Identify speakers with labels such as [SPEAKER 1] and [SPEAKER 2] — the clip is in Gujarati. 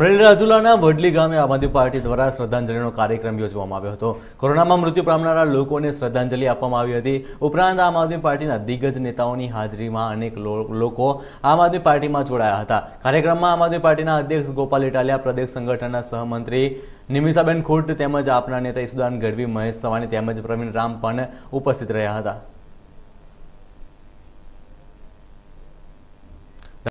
[SPEAKER 1] અમરેલી રાજુલાના વડલી ગામે આમ આદમી પાર્ટી દ્વારા શ્રદ્ધાંજલિનો કાર્યક્રમ યોજવામાં આવ્યો હતો કોરોનામાં મૃત્યુ પામનારા લોકોને શ્રદ્ધાંજલિ આપવામાં આવી હતી ઉપરાંત આમ આદમી પાર્ટીના દિગ્ગજ નેતાઓની હાજરીમાં અનેક લોકો આમ આદમી પાર્ટીમાં જોડાયા હતા કાર્યક્રમમાં આમ આદમી પાર્ટીના અધ્યક્ષ ગોપાલ ઇટાલિયા પ્રદેશ સંગઠનના સહમંત્રી નિમિષાબેન ખુટ તેમજ આપના નેતા ઈસુદાન ગઢવી મહેશ સવાણી તેમજ પ્રવીણ રામ પણ ઉપસ્થિત રહ્યા હતા